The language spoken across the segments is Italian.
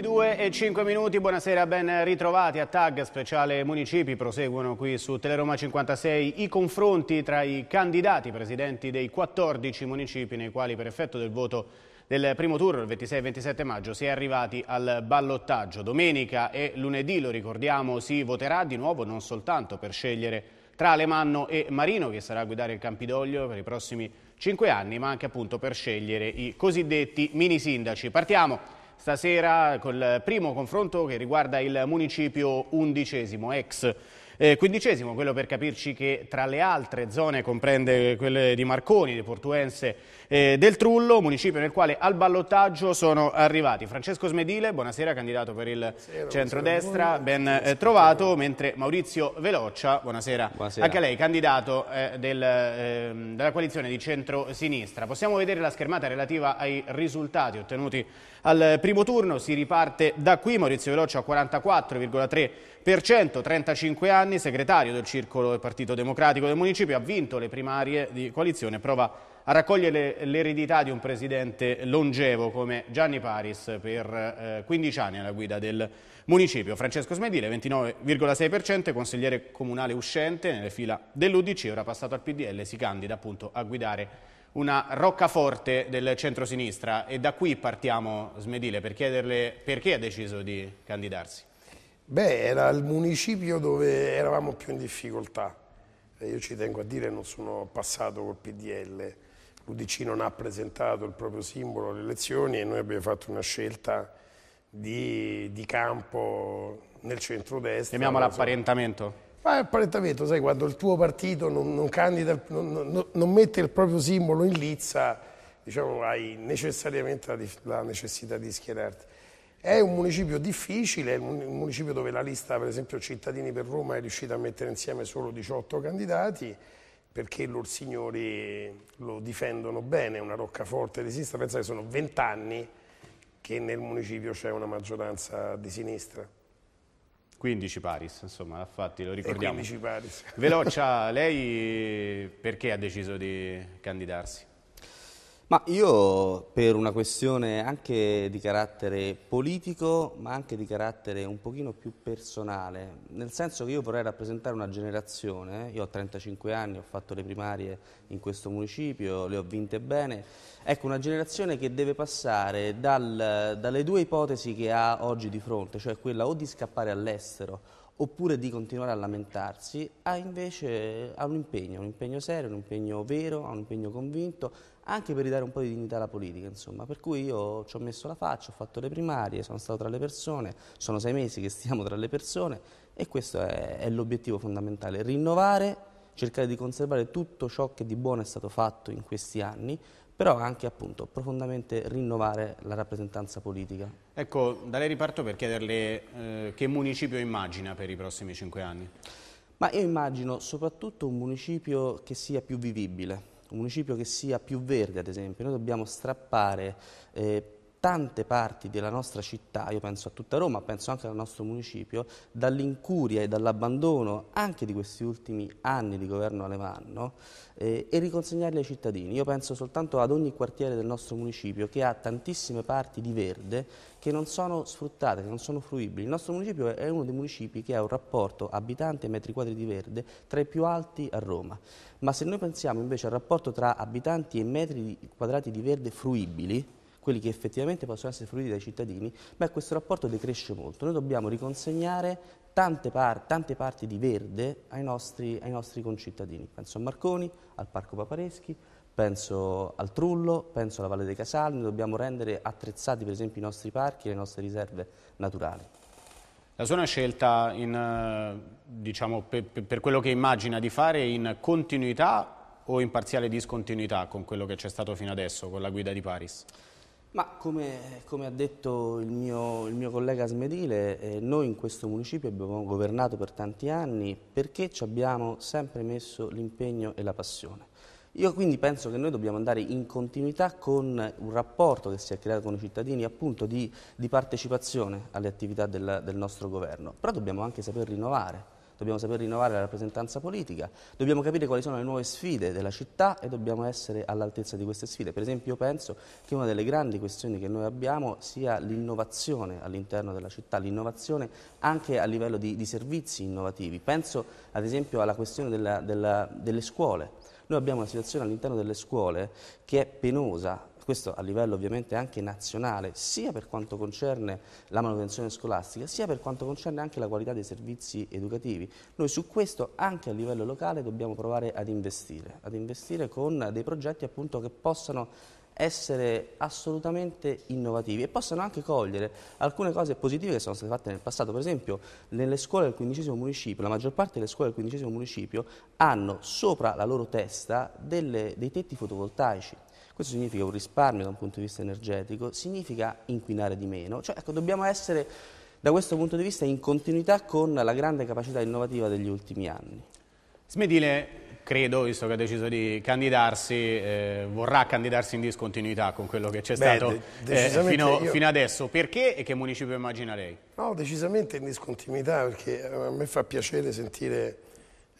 22 e 5 minuti, buonasera, ben ritrovati a TAG Speciale Municipi. Proseguono qui su Teleroma 56 i confronti tra i candidati presidenti dei 14 municipi nei quali per effetto del voto del primo turno, il 26 e 27 maggio, si è arrivati al ballottaggio. Domenica e lunedì, lo ricordiamo, si voterà di nuovo non soltanto per scegliere tra Alemanno e Marino, che sarà a guidare il Campidoglio per i prossimi 5 anni, ma anche appunto per scegliere i cosiddetti mini sindaci. Partiamo stasera col primo confronto che riguarda il municipio undicesimo, ex eh, quindicesimo, quello per capirci che tra le altre zone comprende quelle di Marconi, di Portuense e eh, del Trullo, municipio nel quale al ballottaggio sono arrivati Francesco Smedile, buonasera, candidato per il buonasera, centrodestra, buonasera, ben eh, buonasera. trovato, mentre Maurizio Veloccia, buonasera, buonasera. anche lei, candidato eh, del, ehm, della coalizione di centro-sinistra. Possiamo vedere la schermata relativa ai risultati ottenuti al primo turno si riparte da qui, Maurizio Veloce a 44,3%, 35 anni, segretario del circolo del Partito Democratico del Municipio, ha vinto le primarie di coalizione, prova a raccogliere l'eredità di un presidente longevo come Gianni Paris per 15 eh, anni alla guida del municipio. Francesco Smedile, 29,6%, consigliere comunale uscente nelle fila dell'Udc, ora passato al PDL, si candida appunto a guidare una roccaforte del centrosinistra e da qui partiamo Smedile per chiederle perché ha deciso di candidarsi. Beh, era il municipio dove eravamo più in difficoltà. Io ci tengo a dire non sono passato col PDL, L'UDC non ha presentato il proprio simbolo alle elezioni e noi abbiamo fatto una scelta di, di campo nel centro-destra. Chiamiamola apparentamento. Ma è apparentamento, sai, quando il tuo partito non, non, candida, non, non mette il proprio simbolo in lizza, diciamo, hai necessariamente la, la necessità di schierarti. È un municipio difficile, è un municipio dove la lista, per esempio, Cittadini per Roma è riuscita a mettere insieme solo 18 candidati, perché loro signori lo difendono bene, è una roccaforte di sinistra, pensa che sono vent'anni che nel municipio c'è una maggioranza di sinistra. 15 Paris, insomma, infatti lo ricordiamo. E 15 Paris. Velocia, ah, lei perché ha deciso di candidarsi? Ma io per una questione anche di carattere politico, ma anche di carattere un pochino più personale, nel senso che io vorrei rappresentare una generazione, io ho 35 anni, ho fatto le primarie in questo municipio, le ho vinte bene, ecco una generazione che deve passare dal, dalle due ipotesi che ha oggi di fronte, cioè quella o di scappare all'estero oppure di continuare a lamentarsi, ha invece ha un impegno, un impegno serio, un impegno vero, un impegno convinto anche per ridare un po' di dignità alla politica, insomma. Per cui io ci ho messo la faccia, ho fatto le primarie, sono stato tra le persone, sono sei mesi che stiamo tra le persone e questo è, è l'obiettivo fondamentale, rinnovare, cercare di conservare tutto ciò che di buono è stato fatto in questi anni, però anche appunto profondamente rinnovare la rappresentanza politica. Ecco, da lei riparto per chiederle eh, che municipio immagina per i prossimi cinque anni. Ma io immagino soprattutto un municipio che sia più vivibile, un municipio che sia più verde ad esempio, noi dobbiamo strappare eh, tante parti della nostra città, io penso a tutta Roma, penso anche al nostro municipio, dall'incuria e dall'abbandono anche di questi ultimi anni di governo alemanno eh, e riconsegnarli ai cittadini. Io penso soltanto ad ogni quartiere del nostro municipio che ha tantissime parti di verde che non sono sfruttate, che non sono fruibili. Il nostro municipio è uno dei municipi che ha un rapporto abitanti e metri quadri di verde tra i più alti a Roma. Ma se noi pensiamo invece al rapporto tra abitanti e metri quadrati di verde fruibili, quelli che effettivamente possono essere fruiti dai cittadini, beh, questo rapporto decresce molto. Noi dobbiamo riconsegnare tante, par tante parti di verde ai nostri, ai nostri concittadini. Penso a Marconi, al Parco Papareschi, penso al Trullo, penso alla Valle dei Casali, noi dobbiamo rendere attrezzati per esempio i nostri parchi e le nostre riserve naturali. La zona è scelta in, diciamo, per, per, quello che immagina di fare in continuità o in parziale discontinuità con quello che c'è stato fino adesso con la guida di Paris? Ma come, come, ha detto il mio, il mio collega Smedile, eh, noi in questo municipio abbiamo governato per tanti anni perché ci abbiamo sempre messo l'impegno e la passione. Io quindi penso che noi dobbiamo andare in continuità con un rapporto che si è creato con i cittadini appunto di, di partecipazione alle attività del, del nostro governo, però dobbiamo anche saper rinnovare dobbiamo saper rinnovare la rappresentanza politica, dobbiamo capire quali sono le nuove sfide della città e dobbiamo essere all'altezza di queste sfide. Per esempio io penso che una delle grandi questioni che noi abbiamo sia l'innovazione all'interno della città, l'innovazione anche a livello di, di, servizi innovativi. Penso ad esempio alla questione della, della, delle scuole. Noi abbiamo una situazione all'interno delle scuole che è penosa, questo a livello ovviamente anche nazionale, sia per quanto concerne la manutenzione scolastica, sia per quanto concerne anche la qualità dei servizi educativi. Noi su questo anche a livello locale dobbiamo provare ad investire, ad investire con dei progetti appunto che possano essere assolutamente innovativi e possano anche cogliere alcune cose positive che sono state fatte nel passato. Per esempio, nelle scuole del quindicesimo municipio, la maggior parte delle scuole del quindicesimo municipio hanno sopra la loro testa delle, dei tetti fotovoltaici questo significa un risparmio da un punto di vista energetico, significa inquinare di meno. Cioè, ecco, dobbiamo essere da questo punto di vista in continuità con la grande capacità innovativa degli ultimi anni. Smedile, credo, visto che ha deciso di candidarsi, eh, vorrà candidarsi in discontinuità con quello che c'è stato eh, fino, fino, adesso. Perché e che municipio immagina lei? No, decisamente in discontinuità, perché a me fa piacere sentire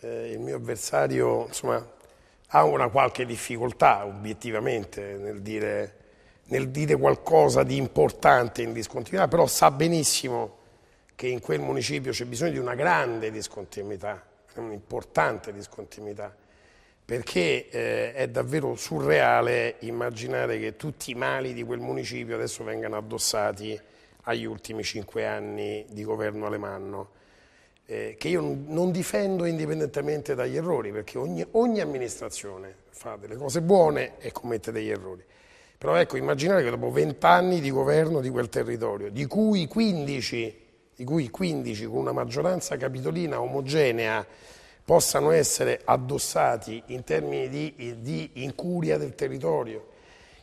eh, il mio avversario, insomma, ha una qualche difficoltà obiettivamente nel dire, nel dire qualcosa di importante in discontinuità, però sa benissimo che in quel municipio c'è bisogno di una grande discontinuità, un'importante discontinuità, perché eh, è davvero surreale immaginare che tutti i mali di quel municipio adesso vengano addossati agli ultimi cinque anni di governo alemanno eh, che io non difendo indipendentemente dagli errori, perché ogni, ogni amministrazione fa delle cose buone e commette degli errori. Però ecco, immaginate che dopo vent'anni di governo di quel territorio, di cui 15 di cui 15 con una maggioranza capitolina omogenea possano essere addossati in termini di, di, incuria del territorio,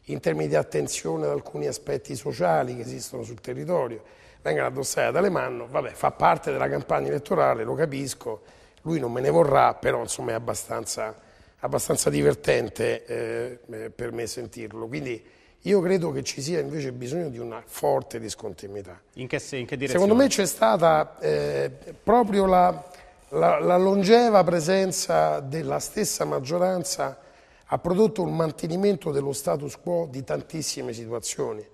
in termini di attenzione ad alcuni aspetti sociali che esistono sul territorio, vengano addossate ad Alemanno, vabbè, fa parte della campagna elettorale, lo capisco, lui non me ne vorrà, però insomma è abbastanza, abbastanza divertente eh, eh per me sentirlo. Quindi io credo che ci sia invece bisogno di una forte discontinuità. In che, in che direzione? Secondo me c'è stata eh, proprio la, la, la longeva presenza della stessa maggioranza ha prodotto un mantenimento dello status quo di tantissime situazioni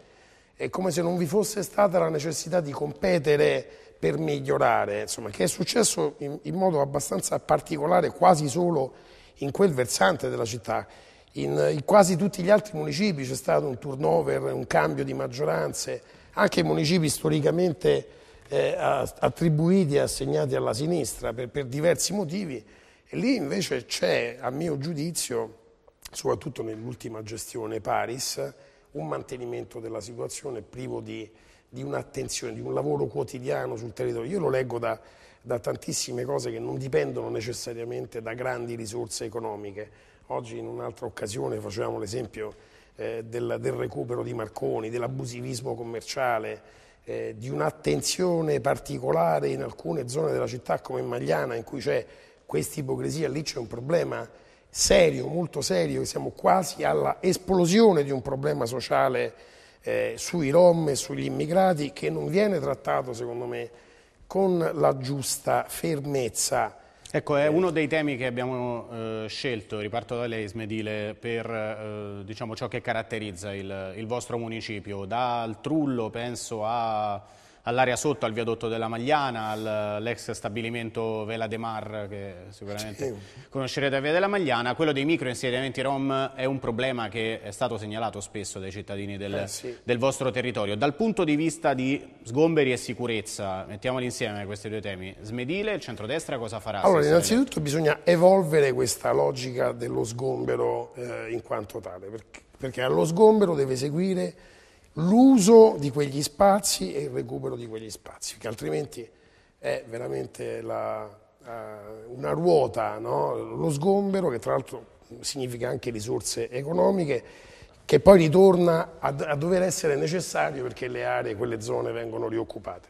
è come se non vi fosse stata la necessità di competere per migliorare, insomma, che è successo in, in modo abbastanza particolare quasi solo in quel versante della città. In, in quasi tutti gli altri municipi c'è stato un turnover, un cambio di maggioranze, anche in municipi storicamente eh, attribuiti e assegnati alla sinistra per, per diversi motivi. E lì invece c'è, a mio giudizio, soprattutto nell'ultima gestione Paris, un mantenimento della situazione privo di, di un'attenzione, di un lavoro quotidiano sul territorio. Io lo leggo da, da tantissime cose che non dipendono necessariamente da grandi risorse economiche. Oggi in un'altra occasione facevamo l'esempio eh, del, del, recupero di Marconi, dell'abusivismo commerciale, eh, di un'attenzione particolare in alcune zone della città come Magliana in cui c'è questa ipocrisia, lì c'è un problema serio, molto serio, siamo quasi alla esplosione di un problema sociale eh, sui rom e sugli immigrati che non viene trattato, secondo me, con la giusta fermezza. Ecco, è eh. uno dei temi che abbiamo eh, scelto, riparto da lei Smedile, per eh, diciamo, ciò che caratterizza il, il vostro municipio, dal Trullo penso a all'area sotto, al viadotto della Magliana, all'ex stabilimento Vela De Mar, che sicuramente conoscerete a Via della Magliana. Quello dei microinsediamenti Rom è un problema che è stato segnalato spesso dai cittadini del, eh sì. del vostro territorio. Dal punto di vista di sgomberi e sicurezza, mettiamoli insieme questi due temi, Smedile, il centrodestra cosa farà? Allora, innanzitutto bisogna evolvere questa logica dello sgombero eh, in quanto tale, perché, perché allo sgombero deve seguire l'uso di quegli spazi e il recupero di quegli spazi, che altrimenti è veramente la, uh, una ruota, no? lo sgombero, che tra l'altro significa anche risorse economiche, che poi ritorna a, a, dover essere necessario perché le aree, quelle zone vengono rioccupate.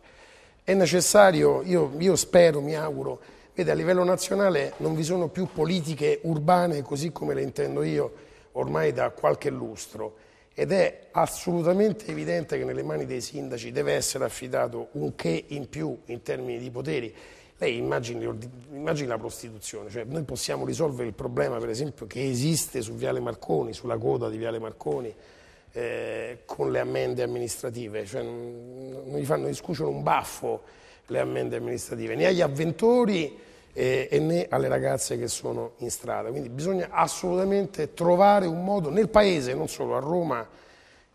È necessario, io, io spero, mi auguro, vede a livello nazionale non vi sono più politiche urbane così come le intendo io ormai da qualche lustro, ed è assolutamente evidente che nelle mani dei sindaci deve essere affidato un che in più in termini di poteri. Lei immagini, immagini la prostituzione, cioè noi possiamo risolvere il problema per esempio che esiste su Viale Marconi, sulla coda di Viale Marconi, eh, con le ammende amministrative, cioè, non, gli fanno discutere un baffo le ammende amministrative, né agli avventori eh, e né alle ragazze che sono in strada. Quindi bisogna assolutamente trovare un modo nel paese, non solo a Roma,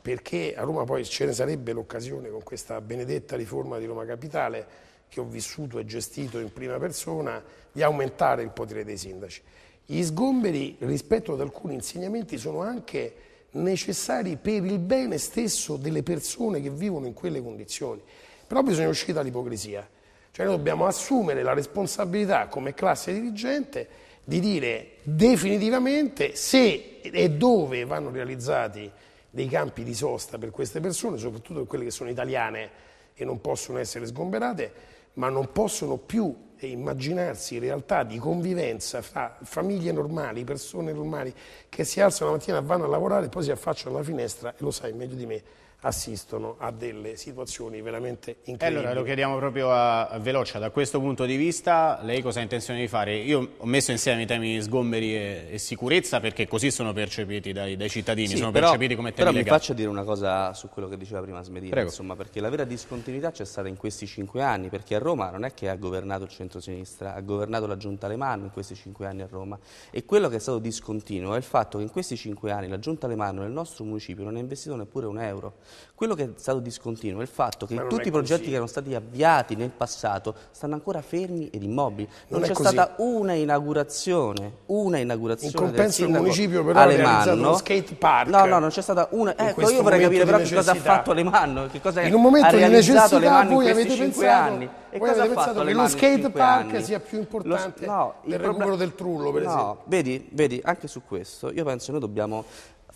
perché a Roma poi ce ne sarebbe l'occasione con questa benedetta riforma di Roma Capitale che ho vissuto e gestito in prima persona, di aumentare il potere dei sindaci. Gli sgomberi rispetto ad alcuni insegnamenti sono anche necessari per il bene stesso delle persone che vivono in quelle condizioni. Però bisogna uscire dall'ipocrisia. Cioè noi dobbiamo assumere la responsabilità come classe dirigente di dire definitivamente se e dove vanno realizzati dei campi di sosta per queste persone, soprattutto per quelle che sono italiane e non possono essere sgomberate, ma non possono più immaginarsi realtà di convivenza fra famiglie normali, persone normali che si alzano la mattina, vanno a lavorare e poi si affacciano alla finestra e lo sai meglio di me assistono a delle situazioni veramente incredibili. Allora lo chiediamo proprio a Velocia, da questo punto di vista lei cosa ha intenzione di fare? Io ho messo insieme i temi sgomberi e, e sicurezza perché così sono percepiti dai, dai cittadini, sì, sono però, percepiti come temi Però legati. mi faccio dire una cosa su quello che diceva prima Smedina, insomma, perché la vera discontinuità c'è stata in questi cinque anni, perché a Roma non è che ha governato il centrosinistra, ha governato la Giunta Alemanno in questi cinque anni a Roma e quello che è stato discontinuo è il fatto che in questi cinque anni la Giunta Alemanno nel nostro municipio non ha investito neppure un euro. Quello che è stato discontinuo è il fatto che tutti i progetti che erano stati avviati nel passato stanno ancora fermi ed immobili. Non, non c'è stata una inaugurazione, una inaugurazione. In compenso il municipio però Alemanno. ha realizzato uno skate park. No, no, non c'è stata una. Ecco, io vorrei capire però che cosa ha fatto Alemanno, che cosa in un momento ha necessità Alemanno in avete cinque anni. E voi cosa avete pensato che lo skate park anni? sia più importante lo, no, del recupero del trullo, per no, esempio? Vedi, vedi, anche su questo io penso che noi dobbiamo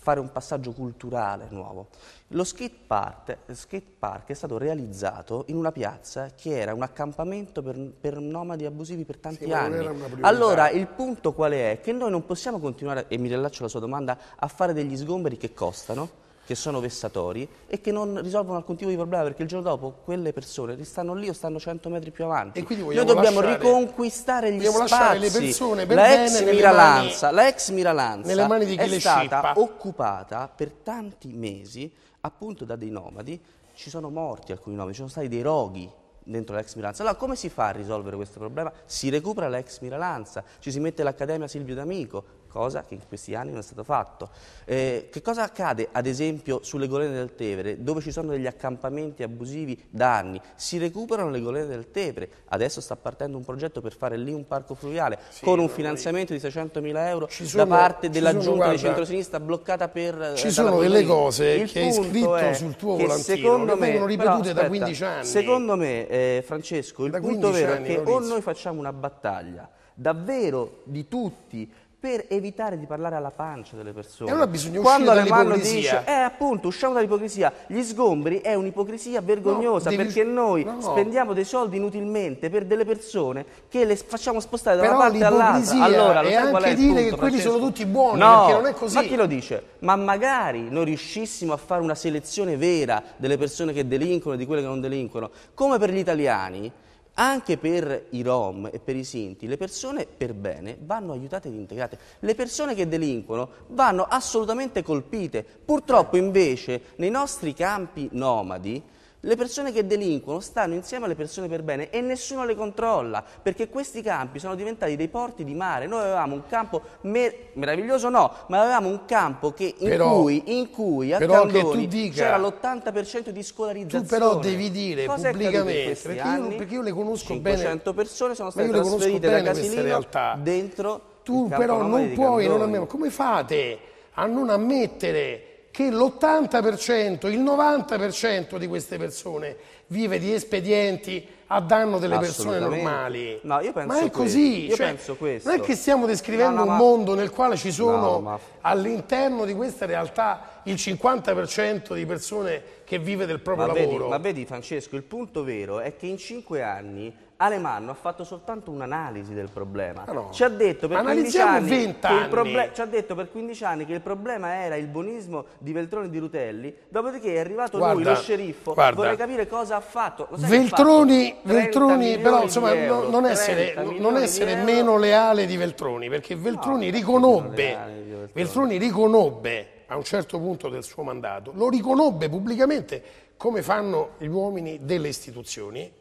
fare un passaggio culturale nuovo. Lo skate park, skate park, è stato realizzato in una piazza che era un accampamento per, per nomadi abusivi per tanti sì, anni. Allora, il punto qual è? Che noi non possiamo continuare, e mi rilaccio alla sua domanda, a fare degli sgomberi che costano, che sono vessatori e che non risolvono alcun tipo di problema perché il giorno dopo quelle persone stanno lì o stanno 100 metri più avanti. Noi dobbiamo lasciare, riconquistare gli spazi. Le persone per la, ex bene, Miralanza, mani, la ex Miralanza è stata scippa. occupata per tanti mesi appunto da dei nomadi. Ci sono morti alcuni nomadi, ci sono stati dei roghi dentro l'ex Miralanza. Allora come si fa a risolvere questo problema? Si recupera l'ex Miralanza, ci si mette l'Accademia Silvio D'Amico, cosa che in questi anni non è stato fatto. Eh, che cosa accade ad esempio sulle golene del Tevere, dove ci sono degli accampamenti abusivi da anni? Si recuperano le golene del Tevere, adesso sta partendo un progetto per fare lì un parco fluviale sì, con un finanziamento di 600 mila euro sono, da parte della sono, giunta guarda, di centrosinistra bloccata per... Eh, ci sono delle cose Il che hai scritto sul tuo volantino, che vengono ripetute però, da 15 anni. Secondo me, eh, Francesco, il punto vero è che o noi facciamo una battaglia davvero di tutti per evitare di parlare alla pancia delle persone. E allora bisogna Quando uscire dall'ipocrisia. Dice, eh appunto, usciamo dall'ipocrisia. Gli sgombri è un'ipocrisia vergognosa no, devi... perché noi no. spendiamo dei soldi inutilmente per delle persone che le facciamo spostare da una parte all'altra. Allora, lo e sai qual è dire che quelli sono tutti buoni, no, perché non è così. Ma chi lo dice? Ma magari noi riuscissimo a fare una selezione vera delle persone che delinquono e di quelle che non delinquono, come per gli italiani anche per i rom e per i sinti, le persone per bene vanno aiutate ed integrate. Le persone che delinquono vanno assolutamente colpite. Purtroppo invece nei nostri campi nomadi le persone che delinquono stanno insieme alle persone per bene e nessuno le controlla, perché questi campi sono diventati dei porti di mare. Noi avevamo un campo mer- meraviglioso no, ma avevamo un campo che in però, cui, in cui a Candoni dica, c'era l'80% di scolarizzazione. Tu però devi dire Cosa pubblicamente, perché io, perché io, le conosco 500 bene. 500 persone sono state trasferite da Casilino dentro Tu però non puoi, non ammiamo. come fate a non ammettere che l'80%, il 90% di queste persone vive di espedienti a danno delle persone normali. No, ma è così, cioè, non è che stiamo descrivendo no, no, un ma... mondo nel quale ci sono ma... all'interno di questa realtà il 50% di persone che vive del proprio ma lavoro. Vedi, ma vedi Francesco, il punto vero è che in 5 anni Alemanno ha fatto soltanto un'analisi del problema. No. Ci, ha detto per 15 anni proble- ci ha detto per 15 anni che il problema era il buonismo di Veltroni e di Rutelli, dopodiché è arrivato guarda, lui, lo sceriffo, guarda. vorrei capire cosa ha fatto. Veltroni, fatto? Veltroni però insomma, euro, non essere, non essere meno leale di Veltroni, perché Veltroni, no, riconobbe, Veltroni. Veltroni riconobbe a un certo punto del suo mandato, lo riconobbe pubblicamente come fanno gli uomini delle istituzioni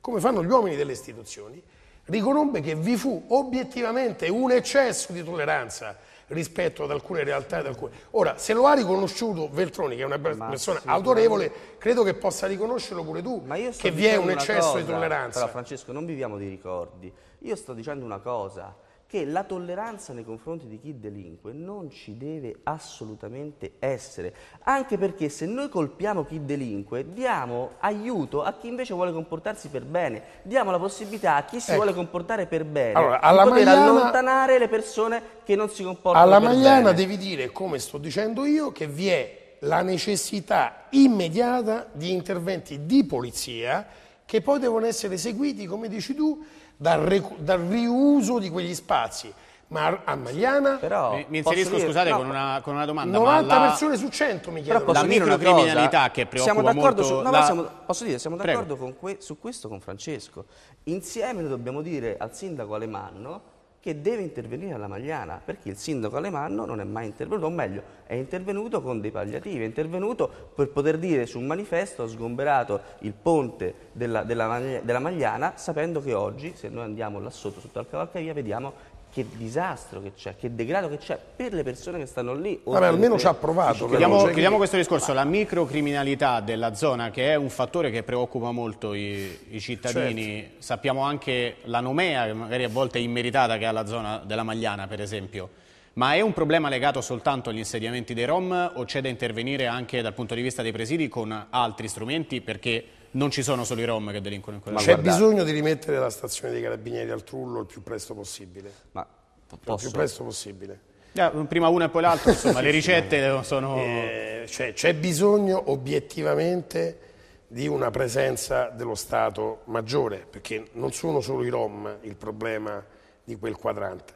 come fanno gli uomini delle istituzioni, riconobbe che vi fu obiettivamente un eccesso di tolleranza rispetto ad alcune realtà. Ad alcune. Ora, se lo ha riconosciuto Veltroni, che è una persona autorevole, credo che possa riconoscerlo pure tu, che vi è un eccesso cosa, di tolleranza. Però Francesco, non viviamo di ricordi. Io sto dicendo una cosa, che la tolleranza nei confronti di chi delinque non ci deve assolutamente essere, anche perché se noi colpiamo chi delinque diamo aiuto a chi invece vuole comportarsi per bene, diamo la possibilità a chi si ecco. vuole comportare per bene allora, di poter Magliana, allontanare le persone che non si comportano alla per Magliana bene. Alla Magliana devi dire, come sto dicendo io, che vi è la necessità immediata di interventi di polizia che poi devono essere seguiti, come dici tu, dal, dal riuso di quegli spazi. Ma a Magliana Però, mi, mi inserisco dire, scusate no, con, una, con, una, domanda 90 la... persone su 100 mi chiedono la microcriminalità che preoccupa siamo d'accordo molto su, no, la... siamo, posso dire siamo d'accordo que, su questo con Francesco insieme noi dobbiamo dire al sindaco Alemanno che deve intervenire alla Magliana, perché il sindaco Alemanno non è mai intervenuto, o meglio, è intervenuto con dei palliativi, è intervenuto per poter dire su un manifesto ho sgomberato il ponte della, della, della Magliana, sapendo che oggi, se noi andiamo là sotto, sotto al cavalcavia, vediamo che disastro che c'è, che degrado che c'è per le persone che stanno lì. Vabbè, almeno ci ha provato. Chiudiamo, cioè, chiudiamo questo discorso, la microcriminalità della zona che è un fattore che preoccupa molto i, i cittadini, certo. sappiamo anche la nomea che magari a volte è immeritata che ha la zona della Magliana per esempio, ma è un problema legato soltanto agli insediamenti dei Rom o c'è da intervenire anche dal punto di vista dei presidi con altri strumenti perché non ci sono solo i Rom che delinquono in quella città. C'è bisogno di rimettere la stazione dei carabinieri al trullo il più presto possibile. Ma posso... Il più presto possibile. Ah, prima una e poi l'altra, insomma, le ricette sono... Eh, cioè, c'è bisogno obiettivamente di una presenza dello Stato maggiore, perché non sono solo i Rom il problema di quel quadrante.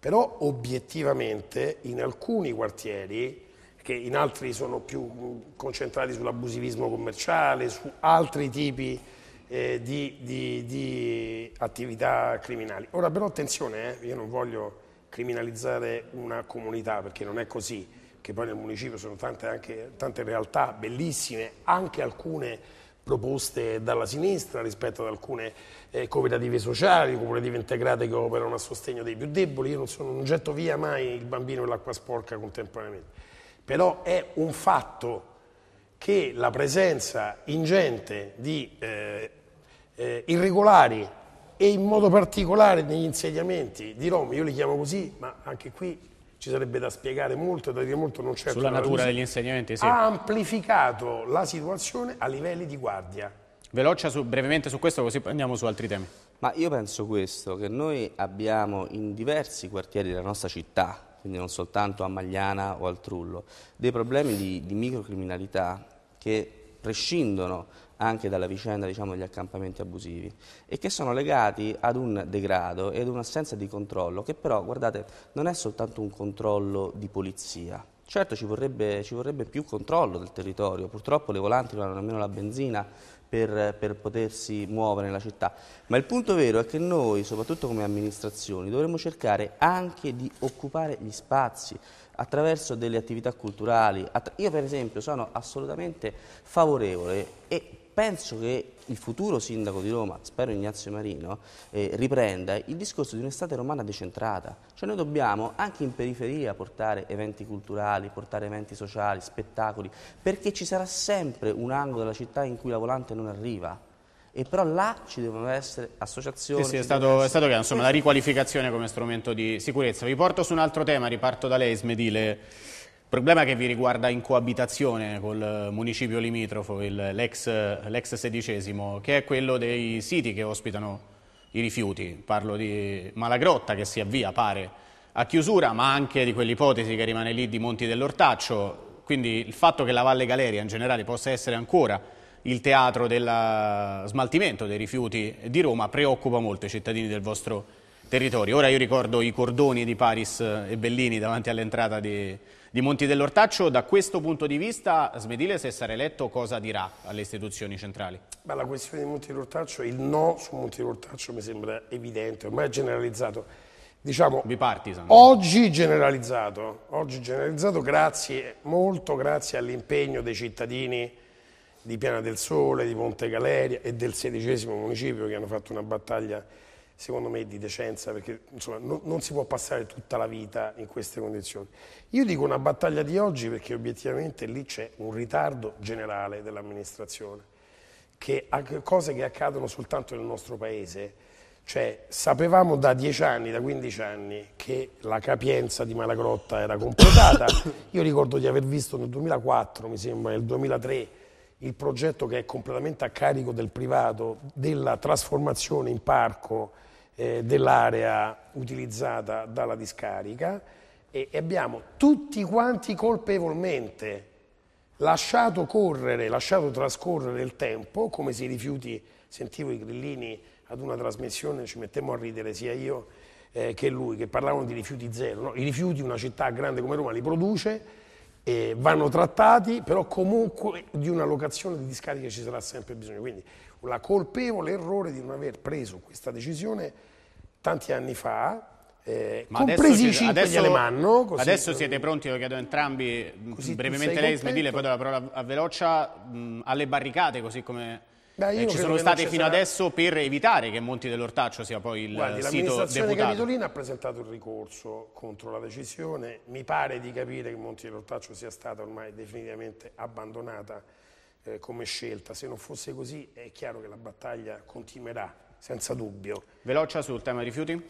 Però obiettivamente in alcuni quartieri che in altri sono più concentrati sull'abusivismo commerciale, su altri tipi eh, di, di, di, attività criminali. Ora però attenzione, eh, io non voglio criminalizzare una comunità perché non è così, che poi nel municipio sono tante, anche, tante realtà bellissime, anche alcune proposte dalla sinistra rispetto ad alcune eh, cooperative sociali, cooperative integrate che operano a sostegno dei più deboli, io non, sono, non getto via mai il bambino e l'acqua sporca contemporaneamente però è un fatto che la presenza ingente di eh, eh, irregolari e in modo particolare negli insediamenti di Roma, io li chiamo così, ma anche qui ci sarebbe da spiegare molto, da dire molto, non c'è certo Sulla natura degli insediamenti, sì. Ha amplificato la situazione a livelli di guardia. Veloce, su, brevemente su questo, così andiamo su altri temi. Ma io penso questo, che noi abbiamo in diversi quartieri della nostra città, quindi non soltanto a Magliana o al Trullo, dei problemi di, di microcriminalità che prescindono anche dalla vicenda diciamo, degli accampamenti abusivi e che sono legati ad un degrado e ad un'assenza di controllo che però, guardate, non è soltanto un controllo di polizia. Certo ci vorrebbe, ci vorrebbe più controllo del territorio, purtroppo le volanti non hanno nemmeno la benzina per, per, potersi muovere nella città. Ma il punto vero è che noi, soprattutto come amministrazioni, dovremmo cercare anche di occupare gli spazi attraverso delle attività culturali. Io per esempio sono assolutamente favorevole e penso che il futuro sindaco di Roma, spero Ignazio Marino, eh, riprenda il discorso di un'estate romana decentrata. Cioè noi dobbiamo anche in periferia portare eventi culturali, portare eventi sociali, spettacoli, perché ci sarà sempre un angolo della città in cui la volante non arriva e però là ci devono essere associazioni. Sì, sì è, stato, essere... è stato, chiaro, insomma, la riqualificazione come strumento di sicurezza. Vi porto su un altro tema, riparto da lei, Smedile. Problema che vi riguarda in coabitazione col municipio limitrofo, l'ex sedicesimo, che è quello dei siti che ospitano i rifiuti. Parlo di Malagrotta che si avvia, pare, a chiusura, ma anche di quell'ipotesi che rimane lì di Monti dell'Ortaccio. Quindi il fatto che la Valle Galeria in generale possa essere ancora il teatro del smaltimento dei rifiuti di Roma preoccupa molto i cittadini del vostro territorio. Ora io ricordo i cordoni di Paris e Bellini davanti all'entrata di di Monti dell'Ortaccio. Da questo punto di vista, Smedile, se sarà eletto, cosa dirà alle istituzioni centrali? Beh, la questione di Monti dell'Ortaccio, il no su Monti dell'Ortaccio mi sembra evidente, ormai è generalizzato. Diciamo, Bipartisan. Oggi generalizzato, oggi generalizzato grazie, molto grazie all'impegno dei cittadini di Piana del Sole, di Ponte Galeria e del sedicesimo municipio che hanno fatto una battaglia secondo me, di decenza, perché insomma, non, non si può passare tutta la vita in queste condizioni. Io dico una battaglia di oggi perché obiettivamente lì c'è un ritardo generale dell'amministrazione, che cose che accadono soltanto nel nostro paese, cioè sapevamo da 10 anni, da 15 anni che la capienza di Malagrotta era completata, io ricordo di aver visto nel 2004, mi sembra, nel 2003, il progetto che è completamente a carico del privato della trasformazione in parco eh, dell'area utilizzata dalla discarica e, e abbiamo tutti quanti colpevolmente lasciato correre, lasciato trascorrere il tempo, come se i rifiuti, sentivo i grillini ad una trasmissione, ci mettemmo a ridere sia io eh, che lui, che parlavano di rifiuti zero. No? I rifiuti una città grande come Roma li produce, eh, vanno trattati, però comunque di una locazione di discarica ci sarà sempre bisogno. Quindi la colpevole errore di non aver preso questa decisione tanti anni fa, eh, Ma compresi adesso, adesso, Alemanno, così, adesso eh, siete pronti, lo chiedo entrambi, mm, brevemente lei Smedile, poi do la parola a Velocia, mh, mm, alle barricate così come... Beh, eh, ci sono state fino sarà... adesso per evitare che Monti dell'Ortaccio sia poi il Guardi, sito l'amministrazione deputato. Capitolina ha presentato il ricorso contro la decisione. Mi pare di capire che Monti dell'Ortaccio sia stata ormai definitivamente abbandonata eh, come scelta. Se non fosse così è chiaro che la battaglia continuerà, senza dubbio. Veloce sul tema rifiuti?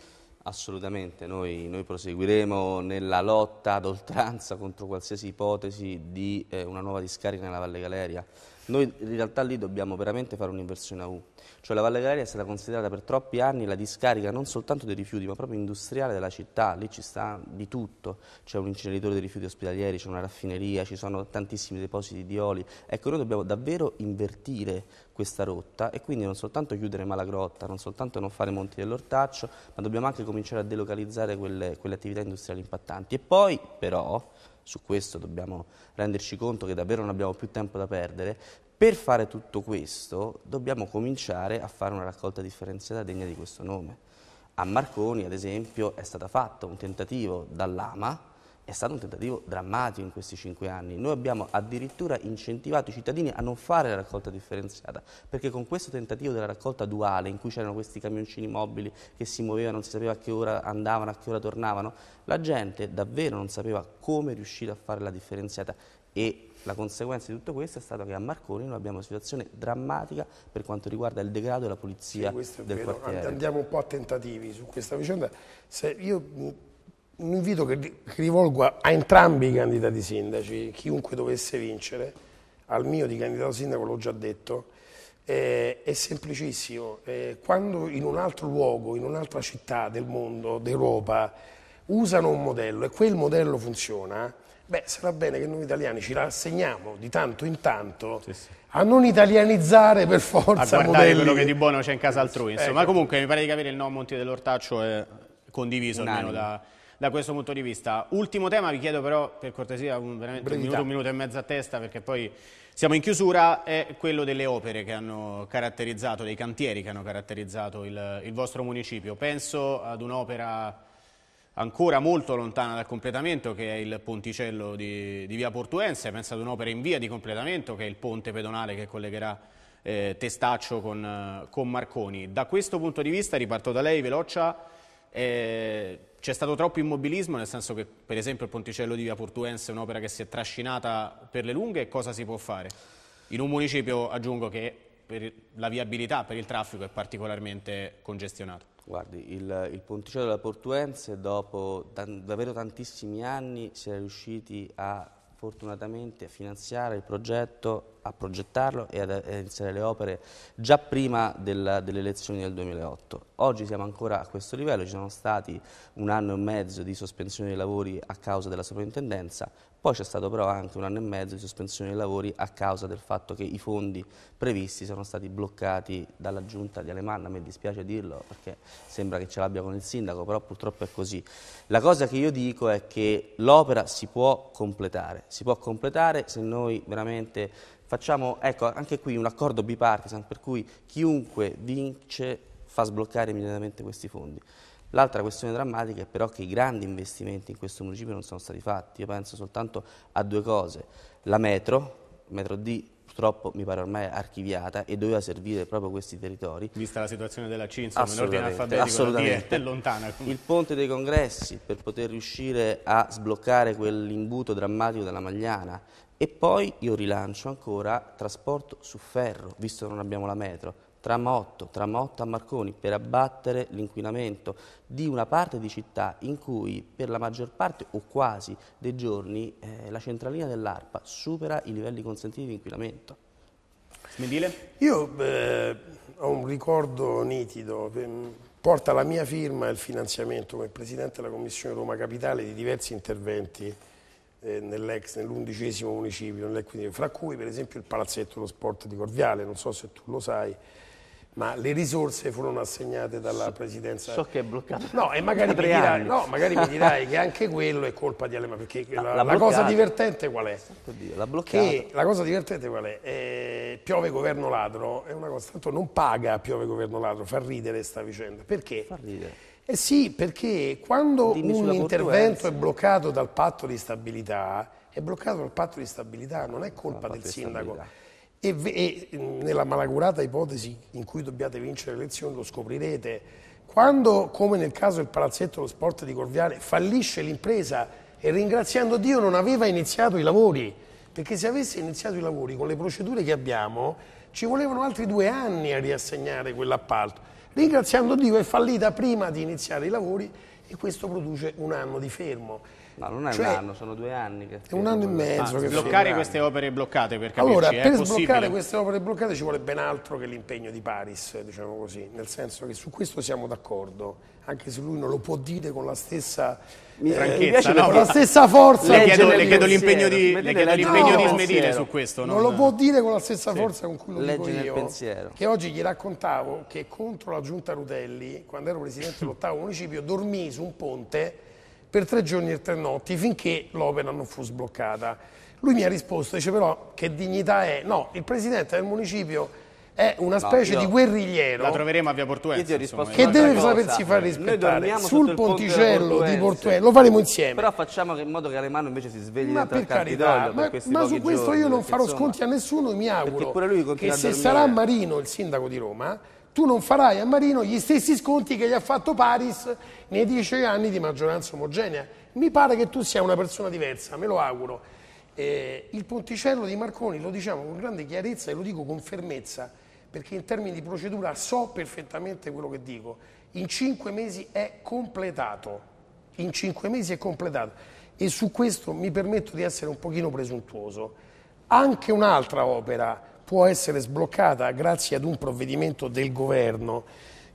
Assolutamente, noi, noi proseguiremo nella lotta ad oltranza contro qualsiasi ipotesi di eh, una nuova discarica nella Valle Galeria. Noi in realtà lì dobbiamo veramente fare un'inversione a U, cioè la Valle Galeria è stata considerata per troppi anni la discarica non soltanto dei rifiuti ma proprio industriale della città, lì ci sta di tutto, c'è un inceneritore dei rifiuti ospedalieri, c'è una raffineria, ci sono tantissimi depositi di oli, ecco noi dobbiamo davvero invertire questa rotta e quindi non soltanto chiudere Malagrotta, non soltanto non fare Monti dell'Ortaccio, ma dobbiamo anche cominciare a delocalizzare quelle, quelle attività industriali impattanti e poi però su questo dobbiamo renderci conto che davvero non abbiamo più tempo da perdere, per fare tutto questo dobbiamo cominciare a fare una raccolta differenziata degna di questo nome. A Marconi, ad esempio, è stato fatto un tentativo dall'AMA, è stato un tentativo drammatico in questi cinque anni. Noi abbiamo addirittura incentivato i cittadini a non fare la raccolta differenziata, perché con questo tentativo della raccolta duale, in cui c'erano questi camioncini mobili che si muovevano, non si sapeva a che ora andavano, a che ora tornavano, la gente davvero non sapeva come riuscire a fare la differenziata e la conseguenza di tutto questo è stata che a Marconi noi abbiamo una situazione drammatica per quanto riguarda il degrado della polizia sì, del vero. quartiere. Andiamo un po' a tentativi su questa vicenda. Se io un invito che rivolgo a entrambi i candidati sindaci, chiunque dovesse vincere, al mio di candidato sindaco l'ho già detto, eh, è semplicissimo. Eh, quando in un altro luogo, in un'altra città del mondo, d'Europa, usano un modello e quel modello funziona, beh, sarà bene che noi italiani ci rassegniamo di tanto in tanto sì, sì. a non italianizzare per forza a modelli. quello che di buono c'è in casa altrui, insomma. Eh, comunque mi pare di capire il no a Monti dell'Ortaccio è condiviso almeno da da questo punto di vista. Ultimo tema, vi chiedo però per cortesia un, veramente un minuto, un minuto, e mezzo a testa perché poi siamo in chiusura, è quello delle opere che hanno caratterizzato, dei cantieri che hanno caratterizzato il, il vostro municipio. Penso ad un'opera ancora molto lontana dal completamento che è il ponticello di, di via Portuense, penso ad un'opera in via di completamento che è il ponte pedonale che collegherà eh, Testaccio con, con, Marconi. Da questo punto di vista, riparto da lei, Veloccia, eh, c'è stato troppo immobilismo, nel senso che per esempio il ponticello di Via Portuense è un'opera che si è trascinata per le lunghe, cosa si può fare? In un municipio, aggiungo, che per la viabilità, per il traffico è particolarmente congestionato. Guardi, il, il ponticello della Portuense dopo tan, davvero tantissimi anni si è riusciti a fortunatamente a finanziare il progetto a progettarlo e ad iniziare le opere già prima della, delle elezioni del 2008. Oggi siamo ancora a questo livello, ci sono stati un anno e mezzo di sospensione dei lavori a causa della sovrintendenza, poi c'è stato però anche un anno e mezzo di sospensione dei lavori a causa del fatto che i fondi previsti sono stati bloccati dalla giunta di Alemanna, mi dispiace dirlo perché sembra che ce l'abbia con il sindaco, però purtroppo è così. La cosa che io dico è che l'opera si può completare, si può completare se noi veramente facciamo ecco, anche qui un accordo bipartisan per cui chiunque vince fa sbloccare immediatamente questi fondi. L'altra questione drammatica è però che i grandi investimenti in questo municipio non sono stati fatti. Io penso soltanto a due cose. La metro, metro D purtroppo mi pare ormai archiviata e doveva servire proprio questi territori. Vista la situazione della Cinzia, in ordine alfabetico, assolutamente. è lontana. Il ponte dei congressi per poter riuscire a sbloccare quell'imbuto drammatico della Magliana, e poi io rilancio ancora trasporto su ferro, visto che non abbiamo la metro, tram 8, tram 8 a Marconi, per abbattere l'inquinamento di una parte di città in cui per la maggior parte o quasi dei giorni eh, la centralina dell'ARPA supera i livelli consentiti di inquinamento. Smedile? Io beh, ho un ricordo nitido, porta la mia firma e il finanziamento come Presidente della Commissione Roma Capitale di diversi interventi eh, nell'ex, nell'undicesimo municipio, fra cui per esempio il palazzetto dello sport di Corviale, non so se tu lo sai, ma le risorse furono assegnate dalla so, presidenza. So che è bloccato. No, e magari, mi dirai, no, magari mi dirai, che anche quello è colpa di Alema, perché la, la, la cosa divertente qual è? Dio, la, che, la cosa divertente qual è? Eh, piove governo ladro, è una cosa, tanto non paga piove governo ladro, fa ridere sta vicenda, perché? Fa ridere eh sì, perché quando Dimmi un intervento è bloccato dal patto di stabilità, è bloccato dal patto di stabilità, non è colpa del sindaco. E, e, mm, nella malagurata ipotesi in cui dobbiate vincere le elezioni lo scoprirete. Quando, come nel caso del palazzetto dello sport di Corviale, fallisce l'impresa e ringraziando Dio non aveva iniziato i lavori, perché se avesse iniziato i lavori con le procedure che abbiamo ci volevano altri due anni a riassegnare quell'appalto. Ringraziando Dio è fallita prima di iniziare i lavori e questo produce un anno di fermo. Ma non è cioè, un anno, sono due anni. Che è un anno e mezzo. Anzi, bloccare queste opere bloccate per capirci, Allora, per sbloccare possibile? queste opere bloccate ci vuole ben altro che l'impegno di Paris, diciamo così, nel senso che su questo siamo d'accordo, anche se lui non lo può dire con la stessa eh, franchezza, mi no, la stessa forza. Le chiedo, le chiedo l'impegno di, le chiedo l'impegno di Smedile su questo. Non, non lo può dire con la stessa sì. forza con cui lo Legge dico io. Pensiero. Che oggi gli raccontavo che contro la giunta Rutelli, quando ero presidente dell'ottavo municipio, dormii su un ponte per tre giorni e tre notti finché l'opera non fu sbloccata. Lui mi ha risposto, dice però che dignità è? No, il presidente del municipio è una specie no, di guerrigliero. La troveremo a Via Portuense. Che deve sapersi far rispettare. Sul ponticello di Portuense lo faremo insieme. Però facciamo in modo che Alemano invece si svegli ma per carità, ma, ma su questo giorni, io non farò insomma, sconti a nessuno, mi auguro che se sarà Marino il sindaco di Roma, tu non farai a Marino gli stessi sconti che gli ha fatto Paris nei dieci anni di maggioranza omogenea. Mi pare che tu sia una persona diversa, me lo auguro. Eh, il ponticello di Marconi lo diciamo con grande chiarezza e lo dico con fermezza perché in termini di procedura so perfettamente quello che dico. In cinque mesi è completato. In cinque mesi è completato. E su questo mi permetto di essere un pochino presuntuoso. Anche un'altra opera può essere sbloccata grazie ad un provvedimento del governo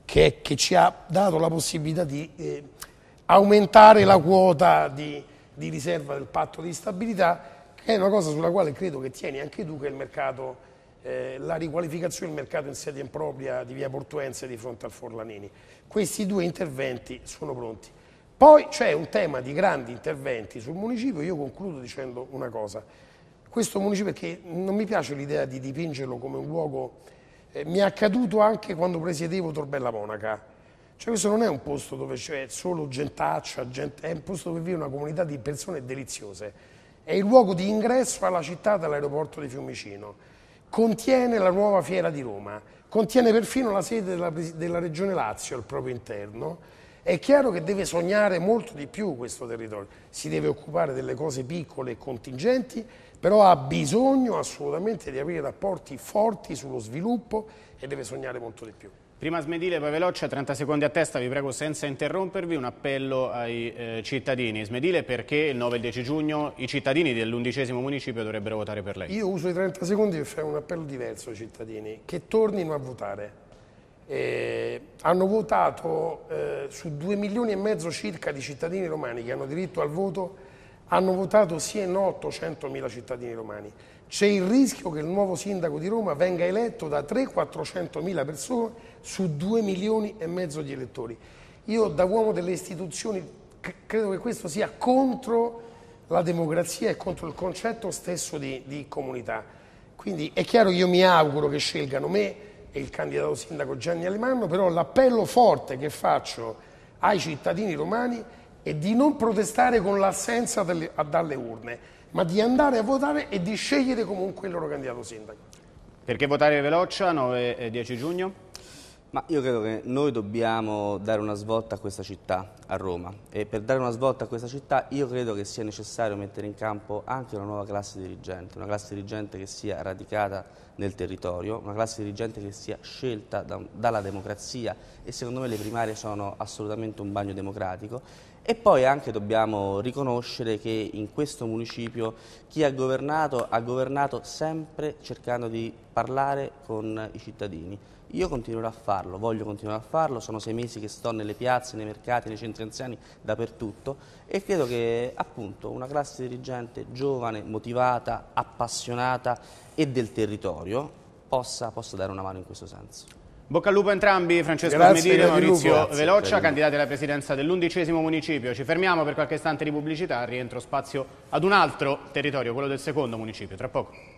che, che ci ha dato la possibilità di eh, aumentare la quota di, di riserva del patto di stabilità, che è una cosa sulla quale credo che tieni anche tu che è il mercato eh, la riqualificazione del mercato in sede impropria di via Portuense di fronte al Forlanini. Questi due interventi sono pronti. Poi c'è un tema di grandi interventi sul municipio, io concludo dicendo una cosa. Questo municipio, perché non mi piace l'idea di dipingerlo come un luogo, eh, mi è accaduto anche quando presiedevo Torbella Monaca. Cioè questo non è un posto dove c'è solo gentaccia, gente, è un posto dove vive una comunità di persone deliziose. È il luogo di ingresso alla città dall'aeroporto di Fiumicino contiene la nuova fiera di Roma, contiene perfino la sede della, della Regione Lazio al proprio interno, è chiaro che deve sognare molto di più questo territorio, si deve occupare delle cose piccole e contingenti, però ha bisogno assolutamente di avere rapporti forti sullo sviluppo e deve sognare molto di più. Prima Smedile, poi veloce, 30 secondi a testa, vi prego senza interrompervi, un appello ai eh, cittadini. Smedile perché il 9 e il 10 giugno i cittadini dell'undicesimo municipio dovrebbero votare per lei? Io uso i 30 secondi per fare un appello diverso ai cittadini, che tornino a votare. Eh, hanno votato eh, su 2 milioni e mezzo circa di cittadini romani che hanno diritto al voto, hanno votato sì e no 800 mila cittadini romani. C'è il rischio che il nuovo sindaco di Roma venga eletto da 300-400 mila persone su due milioni e mezzo di elettori. Io da uomo delle istituzioni credo che questo sia contro la democrazia e contro il concetto stesso di, di comunità. Quindi è chiaro io mi auguro che scelgano me e il candidato sindaco Gianni Alemanno, però l'appello forte che faccio ai cittadini romani è di non protestare con l'assenza dalle urne, ma di andare a votare e di scegliere comunque il loro candidato sindaco. Perché votare veloce 9 e 10 giugno? Ma io credo che noi dobbiamo dare una svolta a questa città, a Roma, e per dare una svolta a questa città io credo che sia necessario mettere in campo anche una nuova classe dirigente, una classe dirigente che sia radicata nel territorio, una classe dirigente che sia scelta da, dalla democrazia e secondo me le primarie sono assolutamente un bagno democratico e poi anche dobbiamo riconoscere che in questo municipio chi ha governato ha governato sempre cercando di parlare con i cittadini, io continuerò a farlo, voglio continuare a farlo, sono sei mesi che sto nelle piazze, nei mercati, nei centri anziani, dappertutto e credo che appunto una classe dirigente giovane, motivata, appassionata e del territorio possa, possa dare una mano in questo senso. Bocca al lupo a entrambi, Francesco Medina e Maurizio Grazie. Veloccia, candidati alla presidenza dell'undicesimo municipio. Ci fermiamo per qualche istante di pubblicità, rientro spazio ad un altro territorio, quello del secondo municipio, tra poco.